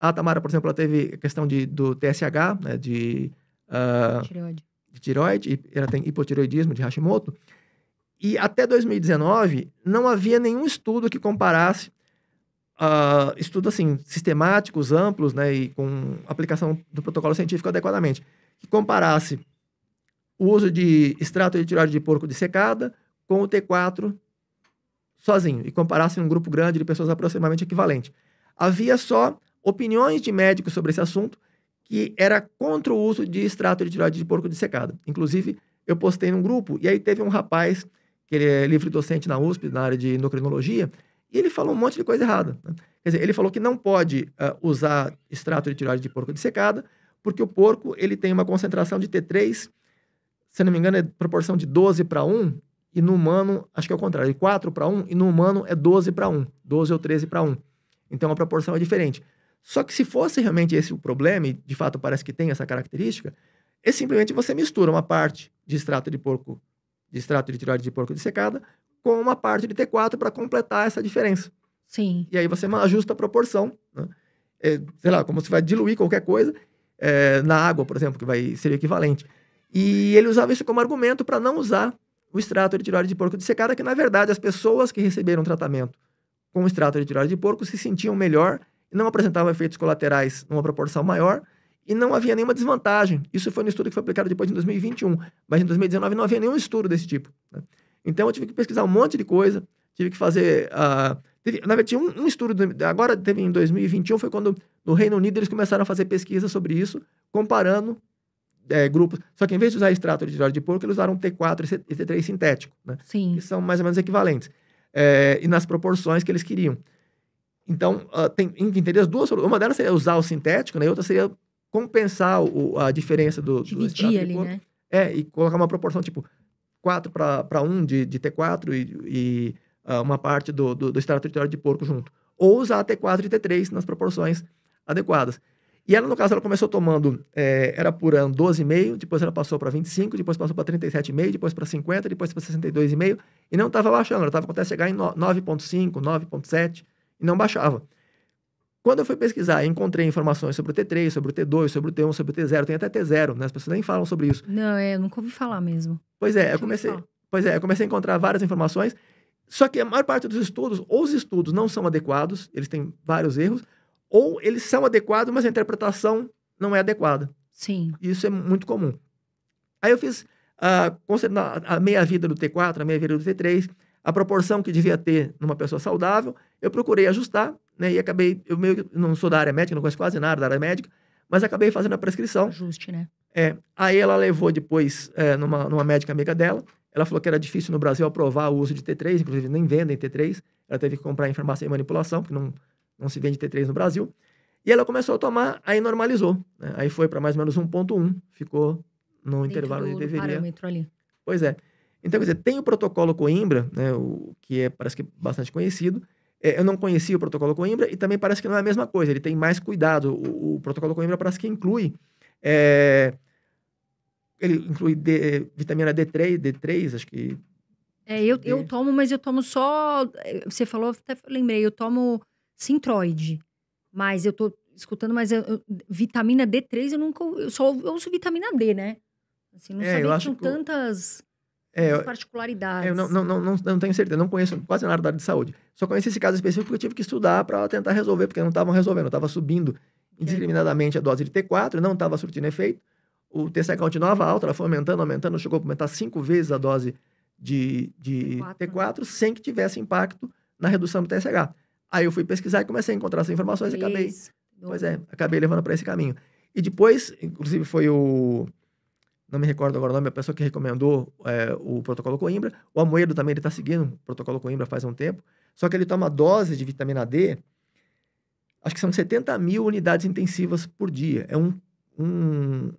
A Tamara, por exemplo, ela teve a questão de, do TSH, né, de, uh, tireoide. de ela tem hipotiroidismo de Hashimoto. E até 2019, não havia nenhum estudo que comparasse uh, estudos assim, sistemáticos, amplos, né, e com aplicação do protocolo científico adequadamente, que comparasse o uso de extrato de tireoide de porco de secada com o T4 sozinho, e comparasse um grupo grande de pessoas aproximadamente equivalente. Havia só opiniões de médicos sobre esse assunto que era contra o uso de extrato de tiroide de porco dissecado. Inclusive, eu postei num grupo e aí teve um rapaz, que ele é livre docente na USP, na área de endocrinologia, e ele falou um monte de coisa errada. Né? Quer dizer, ele falou que não pode uh, usar extrato de tiroide de porco dissecada, porque o porco ele tem uma concentração de T3, se não me engano, é proporção de 12 para 1, e no humano, acho que é o contrário, é 4 para 1, e no humano é 12 para 1, 12 ou 13 para 1. Então a proporção é diferente. Só que se fosse realmente esse o problema, e de fato parece que tem essa característica, é simplesmente você mistura uma parte de extrato de porco, de extrato de tireoide de porco de secada com uma parte de T4 para completar essa diferença. Sim. E aí você ajusta a proporção, né? é, sei lá, como se vai diluir qualquer coisa é, na água, por exemplo, que vai ser equivalente. E ele usava isso como argumento para não usar o extrato de tireoide de porco de secada que na verdade as pessoas que receberam tratamento com o extrato de tireoide de porco se sentiam melhor não apresentava efeitos colaterais numa proporção maior e não havia nenhuma desvantagem. Isso foi no estudo que foi aplicado depois em 2021, mas em 2019 não havia nenhum estudo desse tipo. Né? Então eu tive que pesquisar um monte de coisa, tive que fazer. Uh, teve, na verdade, tinha um, um estudo, agora teve em 2021, foi quando no Reino Unido eles começaram a fazer pesquisa sobre isso, comparando é, grupos. Só que em vez de usar extrato de óleo de porco, eles usaram T4 e T3 sintético, né? Sim. Que são mais ou menos equivalentes. É, e nas proporções que eles queriam. Então, uh, tem, enfim, teria as duas Uma delas seria usar o sintético, né? E outra seria compensar o, a diferença do, Dividir do ali, né? É, e colocar uma proporção, tipo, 4 para 1 de, de T4 e, e uh, uma parte do, do, do extrato de porco junto. Ou usar T4 e T3 nas proporções adequadas. E ela, no caso, ela começou tomando, é, era por ano 12,5, depois ela passou para 25, depois passou para 37,5, depois para 50, depois para 62,5, e não estava baixando, ela estava com TSH em 9,5, 9,7 e não baixava. Quando eu fui pesquisar, encontrei informações sobre o T3, sobre o T2, sobre o T1, sobre o T0, tem até T0, né? As pessoas nem falam sobre isso. Não, é, eu nunca ouvi falar mesmo. Pois é, Deixa eu comecei, pois é, eu comecei a encontrar várias informações, só que a maior parte dos estudos, ou os estudos não são adequados, eles têm vários erros, ou eles são adequados, mas a interpretação não é adequada. Sim. Isso é muito comum. Aí eu fiz uh, a meia-vida do T4, a meia-vida do T3, a proporção que devia ter numa pessoa saudável, eu procurei ajustar, né? E acabei, eu meio que não sou da área médica, não conheço quase nada da área médica, mas acabei fazendo a prescrição. Ajuste, né? É. Aí ela levou depois é, numa, numa médica amiga dela. Ela falou que era difícil no Brasil aprovar o uso de T3, inclusive nem vendem T3. Ela teve que comprar em farmácia e manipulação, porque não, não se vende T3 no Brasil. E ela começou a tomar, aí normalizou. Né? Aí foi para mais ou menos 1,1, ficou no Dentro intervalo do, que deveria. Parâmetro ali. Pois é. Então, quer dizer, tem o protocolo Coimbra, né, o, que é, parece que é bastante conhecido. É, eu não conhecia o protocolo Coimbra e também parece que não é a mesma coisa, ele tem mais cuidado. O, o protocolo Coimbra parece que inclui. É, ele inclui D, é, vitamina D3, D3, acho que. É, eu, eu tomo, mas eu tomo só. É, você falou, até lembrei, eu tomo Sintroid. Mas eu tô escutando, mas eu, eu, vitamina D3 eu nunca. Eu só uso vitamina D, né? Assim, não é, sabia que tinham tantas. É, particularidades. Eu não, não, não, não, tenho certeza, não conheço quase nada da área de saúde. Só conheço esse caso específico porque eu tive que estudar para tentar resolver, porque não estavam resolvendo, estava subindo indiscriminadamente a dose de T4, não estava surtindo efeito. O TSH continuava alto, ela foi aumentando, aumentando, chegou a aumentar cinco vezes a dose de, de T4, T4 né? sem que tivesse impacto na redução do TSH. Aí eu fui pesquisar e comecei a encontrar essas informações e acabei. Pois é, acabei levando para esse caminho. E depois, inclusive, foi o não me recordo agora o nome, a pessoa que recomendou é, o protocolo Coimbra. O Amoedo também está seguindo o protocolo Coimbra faz um tempo. Só que ele toma dose de vitamina D, acho que são 70 mil unidades intensivas por dia. É um, um,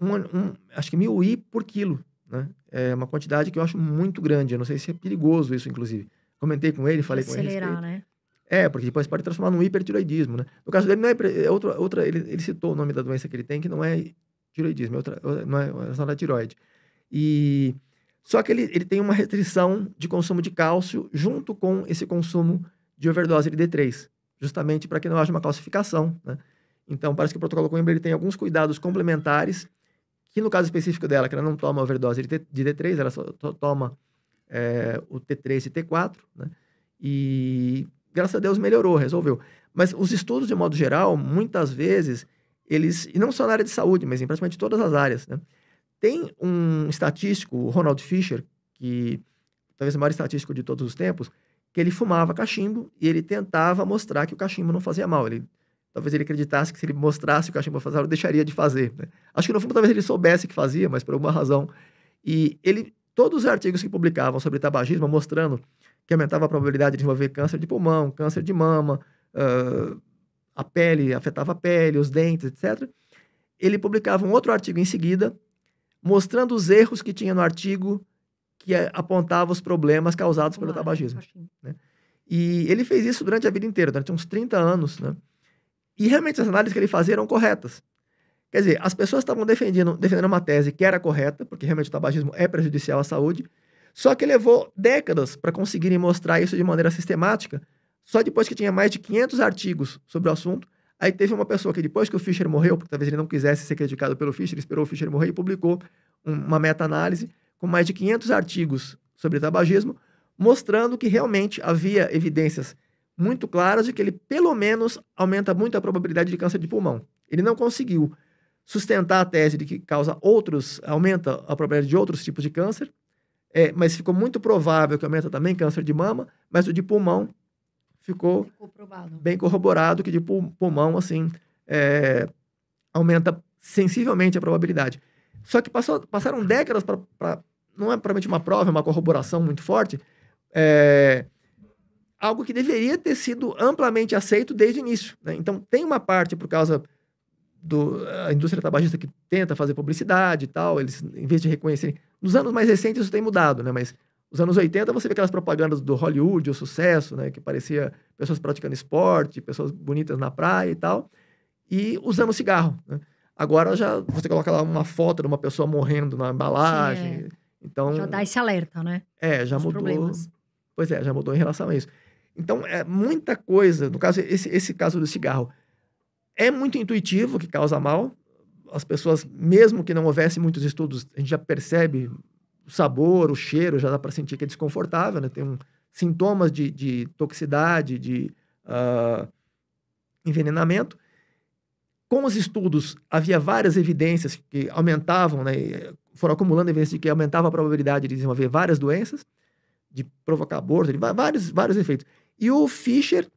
um, um acho que mil I por quilo. Né? É uma quantidade que eu acho muito grande. Eu não sei se é perigoso isso, inclusive. Comentei com ele, falei Acelerar, com ele. Acelerar, né? É, porque depois pode transformar num hipertiroidismo, né? No caso dele, não é, é outra, outra ele, ele citou o nome da doença que ele tem, que não é tiroidismo, É só é é, é da tiroide. E só que ele, ele tem uma restrição de consumo de cálcio junto com esse consumo de overdose de D3, justamente para que não haja uma calcificação, né? Então, parece que o protocolo Coimbra ele tem alguns cuidados complementares, que no caso específico dela, que ela não toma overdose de D3, ela só toma é, o T3 e T4, né? E graças a Deus melhorou, resolveu. Mas os estudos, de modo geral, muitas vezes, eles, e não só na área de saúde, mas em praticamente todas as áreas, né? Tem um estatístico, o Ronald Fisher, que talvez é o maior estatístico de todos os tempos, que ele fumava cachimbo e ele tentava mostrar que o cachimbo não fazia mal. Ele, talvez ele acreditasse que se ele mostrasse o cachimbo fazia mal, deixaria de fazer. Né? Acho que no fundo talvez ele soubesse que fazia, mas por alguma razão. E ele, todos os artigos que publicavam sobre tabagismo mostrando que aumentava a probabilidade de desenvolver câncer de pulmão, câncer de mama, uh, a pele, afetava a pele, os dentes, etc. Ele publicava um outro artigo em seguida, mostrando os erros que tinha no artigo que eh, apontava os problemas causados pelo tabagismo. Né? E ele fez isso durante a vida inteira, durante uns 30 anos, né? E realmente as análises que ele fazia eram corretas. Quer dizer, as pessoas estavam defendendo, defendendo uma tese que era correta, porque realmente o tabagismo é prejudicial à saúde, só que levou décadas para conseguirem mostrar isso de maneira sistemática, só depois que tinha mais de 500 artigos sobre o assunto, aí teve uma pessoa que depois que o Fischer morreu, porque talvez ele não quisesse ser criticado pelo Fischer, esperou o Fischer morrer e publicou uma meta-análise com mais de 500 artigos sobre tabagismo, mostrando que realmente havia evidências muito claras de que ele, pelo menos, aumenta muito a probabilidade de câncer de pulmão. Ele não conseguiu sustentar a tese de que causa outros, aumenta a probabilidade de outros tipos de câncer, é, mas ficou muito provável que aumenta também câncer de mama, mas o de pulmão ficou, ficou bem corroborado que de pulmão, assim, é, aumenta sensivelmente a probabilidade. Só que passou, passaram décadas para. Não é provavelmente uma prova, é uma corroboração muito forte. É, algo que deveria ter sido amplamente aceito desde o início. Né? Então, tem uma parte por causa da indústria tabagista que tenta fazer publicidade e tal, eles, em vez de reconhecerem. Nos anos mais recentes, isso tem mudado, né? mas os anos 80, você vê aquelas propagandas do Hollywood, o sucesso, né? Que parecia pessoas praticando esporte, pessoas bonitas na praia e tal. E usando cigarro, né? Agora já você coloca lá uma foto de uma pessoa morrendo na embalagem. Sim, é. Então, já dá esse alerta, né? É, já Os mudou. Problemas. Pois é, já mudou em relação a isso. Então, é muita coisa. No caso, esse, esse caso do cigarro. É muito intuitivo que causa mal. As pessoas, mesmo que não houvesse muitos estudos, a gente já percebe o sabor, o cheiro, já dá para sentir que é desconfortável, né? Tem um, sintomas de, de, toxicidade, de uh, envenenamento. Com os estudos, havia várias evidências que aumentavam, né? Foram acumulando evidências de que aumentava a probabilidade de desenvolver várias doenças, de provocar aborto, de vários, vários efeitos. E o Fischer,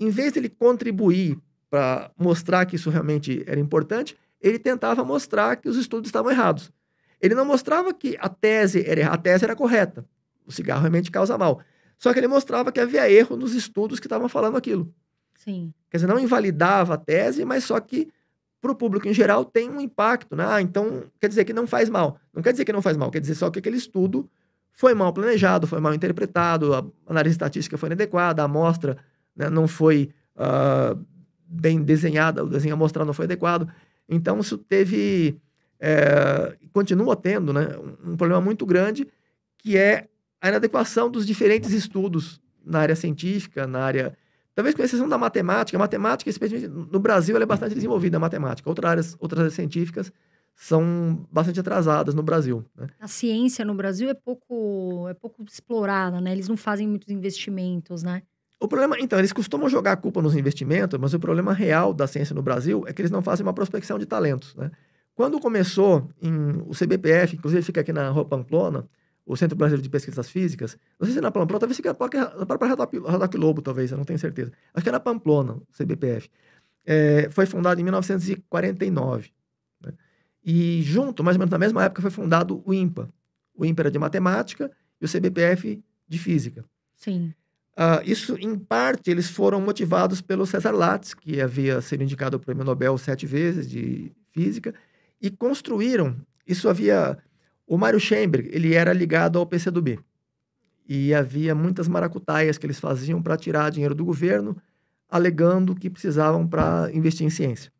em vez de ele contribuir para mostrar que isso realmente era importante, ele tentava mostrar que os estudos estavam errados. Ele não mostrava que a tese era a tese era correta. O cigarro realmente causa mal. Só que ele mostrava que havia erro nos estudos que estavam falando aquilo. Sim. Quer dizer, não invalidava a tese, mas só que para o público em geral tem um impacto, né? Ah, então quer dizer que não faz mal. Não quer dizer que não faz mal, quer dizer só que aquele estudo foi mal planejado, foi mal interpretado, a análise estatística foi inadequada, a amostra né, não foi uh, bem desenhada, o desenho amostral não foi adequado. Então isso teve é, continua tendo né, um problema muito grande, que é a inadequação dos diferentes estudos na área científica, na área. Talvez com exceção da matemática, a matemática, especialmente no Brasil, ela é bastante desenvolvida, a matemática. Outras áreas, outras áreas científicas são bastante atrasadas no Brasil. Né? A ciência no Brasil é pouco, é pouco explorada, né? Eles não fazem muitos investimentos, né? O problema, então, eles costumam jogar a culpa nos investimentos, mas o problema real da ciência no Brasil é que eles não fazem uma prospecção de talentos, né? Quando começou em, o CBPF, inclusive fica aqui na Rua Pamplona, o Centro Brasileiro de Pesquisas Físicas, não sei se é na Pamplona, talvez seja na própria Radac Lobo, talvez, eu não tenho certeza. Acho que é na Pamplona, o CBPF. É, foi fundado em 1949. Né? E junto, mais ou menos na mesma época, foi fundado o IMPA, O IMPA era de matemática e o CBPF de física. Sim. Uh, isso, em parte, eles foram motivados pelo César Lattes, que havia sido indicado ao prêmio Nobel sete vezes de física, e construíram. Isso havia. O Mário Schemberg, ele era ligado ao PCdoB. E havia muitas maracutaias que eles faziam para tirar dinheiro do governo, alegando que precisavam para investir em ciência.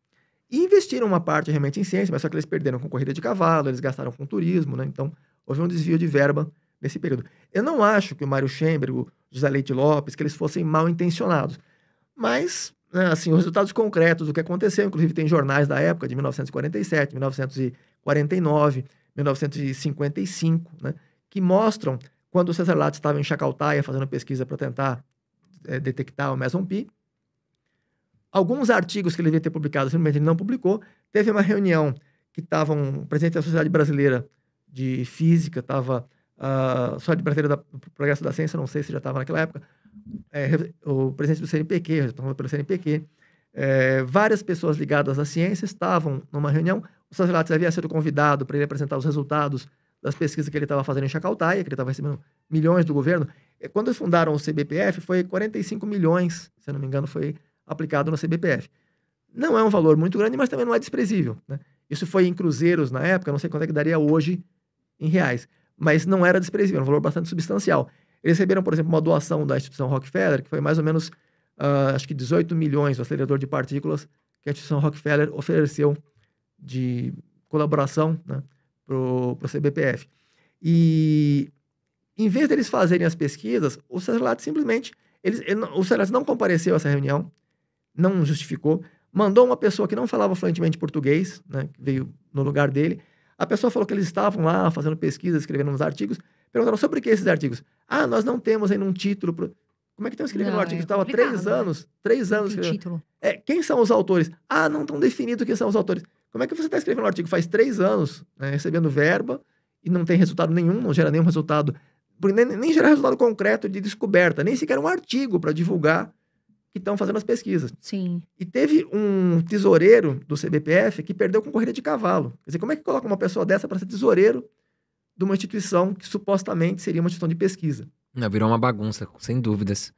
E investiram uma parte realmente em ciência, mas só que eles perderam com corrida de cavalo, eles gastaram com turismo, né? Então, houve um desvio de verba nesse período. Eu não acho que o Mário Schemberg, o José Leite Lopes, que eles fossem mal intencionados. Mas né, assim, os resultados concretos do que aconteceu. Inclusive, tem jornais da época de 1947, 1949, 1955, né, que mostram quando o César Lattes estava em Chacautaia fazendo pesquisa para tentar é, detectar o meson pi. Alguns artigos que ele devia ter publicado, simplesmente ele não publicou. Teve uma reunião que estavam presente a Sociedade Brasileira de Física, estava ah, só Sociedade Brasileira do Progresso da Ciência, não sei se já estava naquela época, é, o presidente do CNPq, responsável pelo CNPq, é, várias pessoas ligadas à ciência estavam numa reunião. O Sasselates havia sido convidado para ele apresentar os resultados das pesquisas que ele estava fazendo em Chacaltaia, que ele estava recebendo milhões do governo. É, quando eles fundaram o CBPF, foi 45 milhões, se eu não me engano, foi aplicado no CBPF. Não é um valor muito grande, mas também não é desprezível. Né? Isso foi em cruzeiros na época, não sei quanto é que daria hoje em reais mas não era desprezível, um valor bastante substancial. Eles receberam, por exemplo, uma doação da instituição Rockefeller, que foi mais ou menos, uh, acho que 18 milhões, do acelerador de partículas que a instituição Rockefeller ofereceu de colaboração né, para o CBPF. E em vez deles fazerem as pesquisas, o Serrat simplesmente, eles, ele, o Serrat não compareceu a essa reunião, não justificou, mandou uma pessoa que não falava fluentemente português, né, que veio no lugar dele, a pessoa falou que eles estavam lá fazendo pesquisa, escrevendo uns artigos. Perguntaram sobre o que esses artigos? Ah, nós não temos ainda um título. Pro... Como é que estão escrevendo um artigo? É Estava três né? anos, três anos. Que escrevendo. título? É, quem são os autores? Ah, não estão definidos quem são os autores. Como é que você está escrevendo um artigo faz três anos, né, recebendo verba e não tem resultado nenhum, não gera nenhum resultado, nem, nem gera resultado concreto de descoberta, nem sequer um artigo para divulgar que estão fazendo as pesquisas. Sim. E teve um tesoureiro do CBPF que perdeu com corrida de cavalo. Quer dizer, como é que coloca uma pessoa dessa para ser tesoureiro de uma instituição que supostamente seria uma instituição de pesquisa? Não, virou uma bagunça, sem dúvidas.